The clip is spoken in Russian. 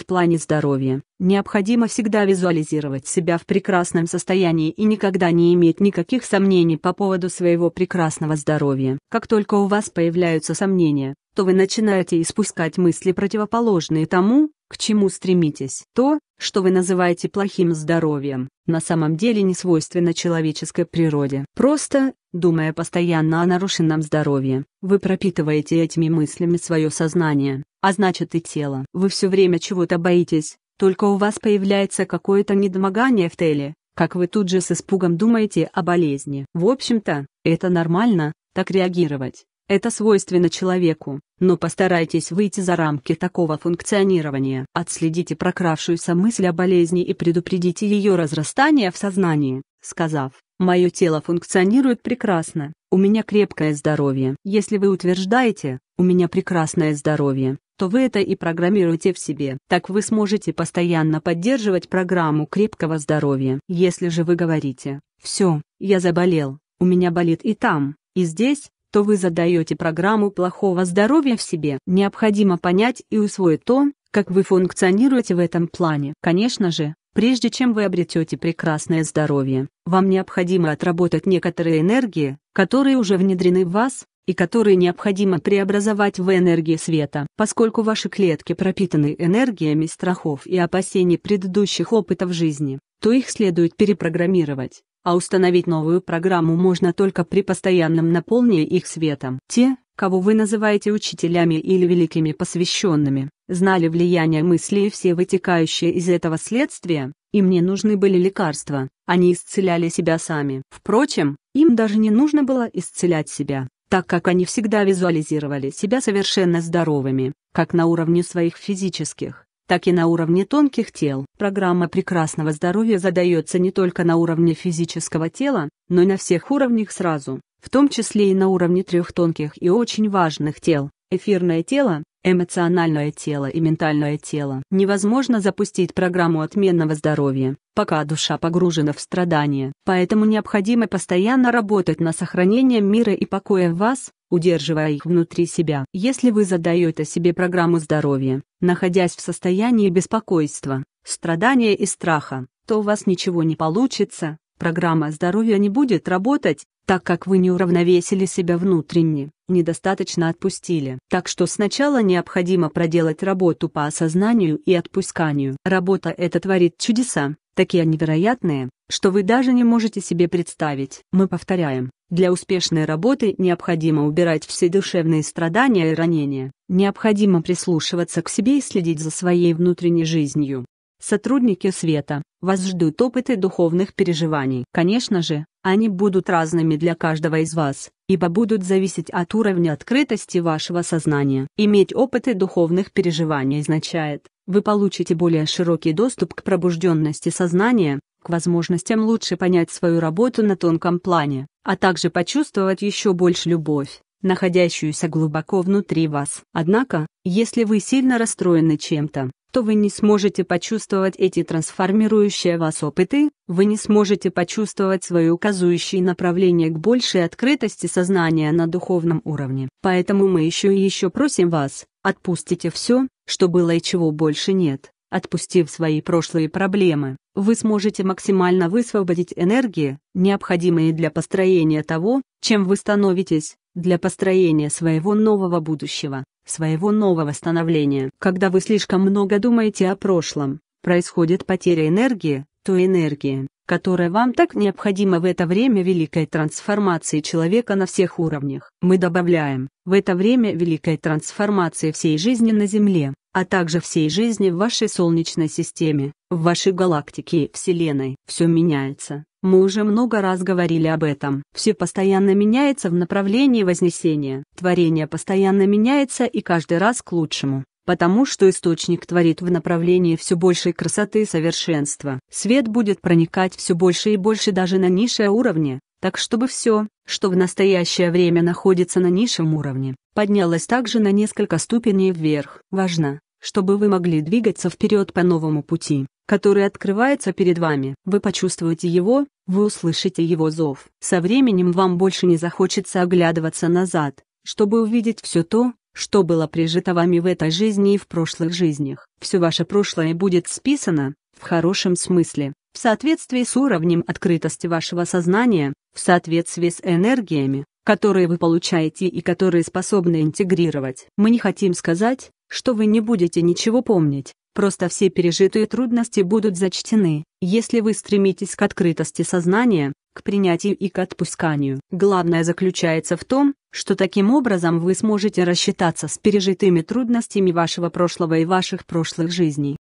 В плане здоровья, необходимо всегда визуализировать себя в прекрасном состоянии и никогда не иметь никаких сомнений по поводу своего прекрасного здоровья. Как только у вас появляются сомнения, то вы начинаете испускать мысли противоположные тому, к чему стремитесь. То, что вы называете плохим здоровьем, на самом деле не свойственно человеческой природе. Просто, Думая постоянно о нарушенном здоровье, вы пропитываете этими мыслями свое сознание, а значит и тело. Вы все время чего-то боитесь, только у вас появляется какое-то недомогание в теле, как вы тут же с испугом думаете о болезни. В общем-то, это нормально, так реагировать. Это свойственно человеку, но постарайтесь выйти за рамки такого функционирования. Отследите прокравшуюся мысль о болезни и предупредите ее разрастание в сознании, сказав Мое тело функционирует прекрасно, у меня крепкое здоровье. Если вы утверждаете, у меня прекрасное здоровье, то вы это и программируете в себе. Так вы сможете постоянно поддерживать программу крепкого здоровья. Если же вы говорите, все, я заболел, у меня болит и там, и здесь, то вы задаете программу плохого здоровья в себе. Необходимо понять и усвоить то, как вы функционируете в этом плане. Конечно же, Прежде чем вы обретете прекрасное здоровье, вам необходимо отработать некоторые энергии, которые уже внедрены в вас, и которые необходимо преобразовать в энергии света. Поскольку ваши клетки пропитаны энергиями страхов и опасений предыдущих опытов жизни, то их следует перепрограммировать, а установить новую программу можно только при постоянном наполнении их светом. Те, кого вы называете учителями или великими посвященными, знали влияние мысли и все вытекающие из этого следствия, им не нужны были лекарства, они исцеляли себя сами. Впрочем, им даже не нужно было исцелять себя, так как они всегда визуализировали себя совершенно здоровыми, как на уровне своих физических, так и на уровне тонких тел. Программа прекрасного здоровья задается не только на уровне физического тела, но и на всех уровнях сразу, в том числе и на уровне трех тонких и очень важных тел. Эфирное тело, эмоциональное тело и ментальное тело. Невозможно запустить программу отменного здоровья, пока душа погружена в страдания. Поэтому необходимо постоянно работать на сохранение мира и покоя в вас, удерживая их внутри себя. Если вы задаете себе программу здоровья, находясь в состоянии беспокойства, страдания и страха, то у вас ничего не получится, программа здоровья не будет работать, так как вы не уравновесили себя внутренне недостаточно отпустили. Так что сначала необходимо проделать работу по осознанию и отпусканию. Работа эта творит чудеса, такие невероятные, что вы даже не можете себе представить. Мы повторяем, для успешной работы необходимо убирать все душевные страдания и ранения, необходимо прислушиваться к себе и следить за своей внутренней жизнью. Сотрудники света, вас ждут опыты духовных переживаний. Конечно же, они будут разными для каждого из вас, ибо будут зависеть от уровня открытости вашего сознания. Иметь опыты духовных переживаний означает, вы получите более широкий доступ к пробужденности сознания, к возможностям лучше понять свою работу на тонком плане, а также почувствовать еще больше любовь находящуюся глубоко внутри вас. Однако, если вы сильно расстроены чем-то, то вы не сможете почувствовать эти трансформирующие вас опыты, вы не сможете почувствовать свои указывающие направления к большей открытости сознания на духовном уровне. Поэтому мы еще и еще просим вас, отпустите все, что было и чего больше нет. Отпустив свои прошлые проблемы, вы сможете максимально высвободить энергии, необходимые для построения того, чем вы становитесь, для построения своего нового будущего, своего нового становления. Когда вы слишком много думаете о прошлом, происходит потеря энергии, той энергии, которая вам так необходима в это время великой трансформации человека на всех уровнях. Мы добавляем, в это время великой трансформации всей жизни на Земле, а также всей жизни в вашей Солнечной системе, в вашей галактике и Вселенной. Все меняется. Мы уже много раз говорили об этом. Все постоянно меняется в направлении вознесения. Творение постоянно меняется и каждый раз к лучшему потому что источник творит в направлении все большей красоты и совершенства. Свет будет проникать все больше и больше даже на низшие уровни, так чтобы все, что в настоящее время находится на низшем уровне, поднялось также на несколько ступеней вверх. Важно, чтобы вы могли двигаться вперед по новому пути, который открывается перед вами. Вы почувствуете его, вы услышите его зов. Со временем вам больше не захочется оглядываться назад, чтобы увидеть все то, что было прижито вами в этой жизни и в прошлых жизнях. Все ваше прошлое будет списано, в хорошем смысле, в соответствии с уровнем открытости вашего сознания, в соответствии с энергиями, которые вы получаете и которые способны интегрировать. Мы не хотим сказать, что вы не будете ничего помнить, просто все пережитые трудности будут зачтены, если вы стремитесь к открытости сознания, к принятию и к отпусканию. Главное заключается в том, что таким образом вы сможете рассчитаться с пережитыми трудностями вашего прошлого и ваших прошлых жизней.